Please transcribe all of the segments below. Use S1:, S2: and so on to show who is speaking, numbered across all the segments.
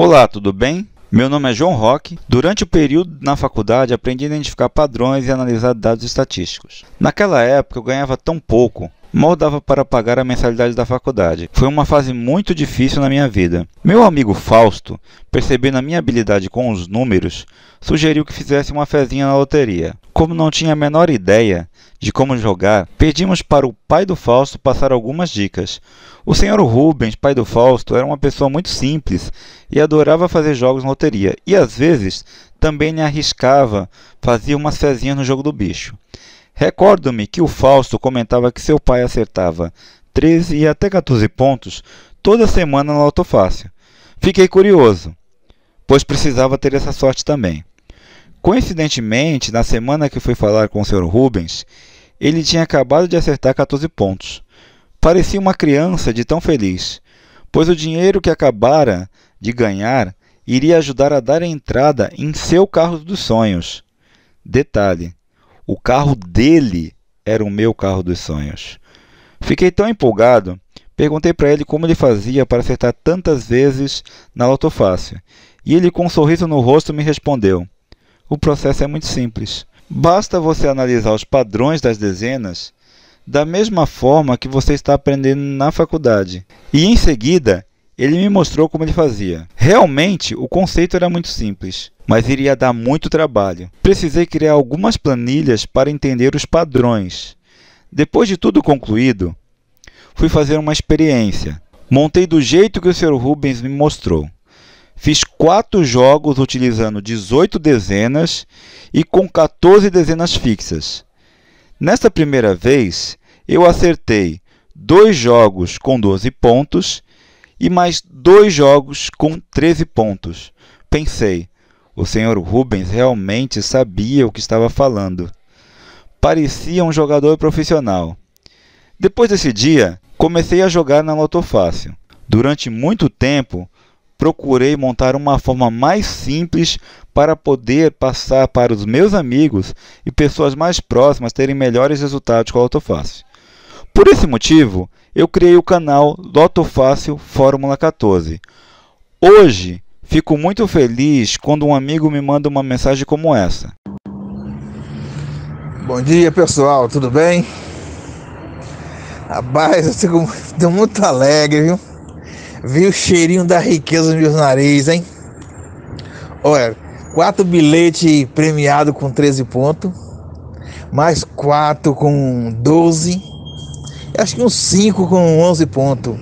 S1: Olá, tudo bem? Meu nome é João Roque. Durante o período na faculdade, aprendi a identificar padrões e analisar dados estatísticos. Naquela época, eu ganhava tão pouco Mal dava para pagar a mensalidade da faculdade. Foi uma fase muito difícil na minha vida. Meu amigo Fausto, percebendo a minha habilidade com os números, sugeriu que fizesse uma fezinha na loteria. Como não tinha a menor ideia de como jogar, pedimos para o pai do Fausto passar algumas dicas. O senhor Rubens, pai do Fausto, era uma pessoa muito simples e adorava fazer jogos na loteria, e às vezes também arriscava, fazia uma fezinha no jogo do bicho. Recordo-me que o Fausto comentava que seu pai acertava 13 e até 14 pontos toda semana no autofácil. Fiquei curioso, pois precisava ter essa sorte também. Coincidentemente, na semana que fui falar com o Sr. Rubens, ele tinha acabado de acertar 14 pontos. Parecia uma criança de tão feliz, pois o dinheiro que acabara de ganhar iria ajudar a dar a entrada em seu carro dos sonhos. Detalhe: o carro dele era o meu carro dos sonhos. Fiquei tão empolgado, perguntei para ele como ele fazia para acertar tantas vezes na lotofácil. E ele, com um sorriso no rosto, me respondeu: O processo é muito simples. Basta você analisar os padrões das dezenas da mesma forma que você está aprendendo na faculdade. E em seguida, ele me mostrou como ele fazia. Realmente, o conceito era muito simples, mas iria dar muito trabalho. Precisei criar algumas planilhas para entender os padrões. Depois de tudo concluído, fui fazer uma experiência. Montei do jeito que o Sr. Rubens me mostrou. Fiz quatro jogos utilizando 18 dezenas e com 14 dezenas fixas. Nesta primeira vez, eu acertei dois jogos com 12 pontos e mais dois jogos com 13 pontos. Pensei, o senhor Rubens realmente sabia o que estava falando. Parecia um jogador profissional. Depois desse dia, comecei a jogar na Lotofácil. Durante muito tempo, procurei montar uma forma mais simples para poder passar para os meus amigos e pessoas mais próximas terem melhores resultados com a Lotofácil. Por esse motivo, eu criei o canal Loto Fácil Fórmula 14. Hoje, fico muito feliz quando um amigo me manda uma mensagem como essa. Bom dia, pessoal, tudo bem? Rapaz, eu fico muito alegre, viu? Vi o cheirinho da riqueza nos meus narizes, hein? Olha, quatro bilhetes premiados com 13 pontos, mais quatro com 12 acho que um 5 com 11 pontos.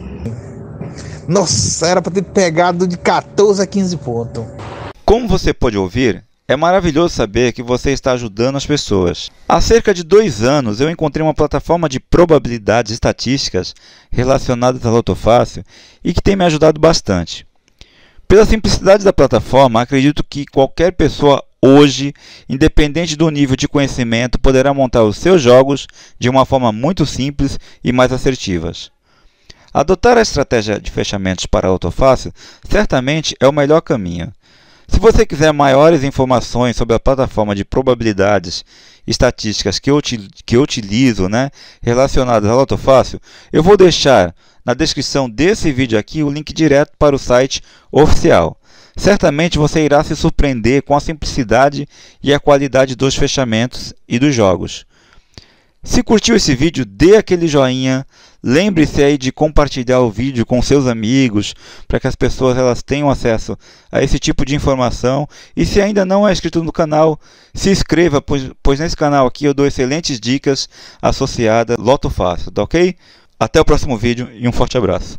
S1: Nossa, era para ter pegado de 14 a 15 pontos. Como você pode ouvir, é maravilhoso saber que você está ajudando as pessoas. Há cerca de dois anos eu encontrei uma plataforma de probabilidades estatísticas relacionadas à lotofácil e que tem me ajudado bastante. Pela simplicidade da plataforma, acredito que qualquer pessoa hoje, independente do nível de conhecimento, poderá montar os seus jogos de uma forma muito simples e mais assertivas. Adotar a estratégia de fechamentos para autoface certamente é o melhor caminho. Se você quiser maiores informações sobre a plataforma de probabilidades estatísticas que eu, que eu utilizo né, relacionadas ao Lotofácil, eu vou deixar na descrição desse vídeo aqui o link direto para o site oficial. Certamente você irá se surpreender com a simplicidade e a qualidade dos fechamentos e dos jogos. Se curtiu esse vídeo, dê aquele joinha. Lembre-se aí de compartilhar o vídeo com seus amigos, para que as pessoas elas tenham acesso a esse tipo de informação. E se ainda não é inscrito no canal, se inscreva, pois, pois nesse canal aqui eu dou excelentes dicas associadas Loto Fácil, tá ok? Até o próximo vídeo e um forte abraço.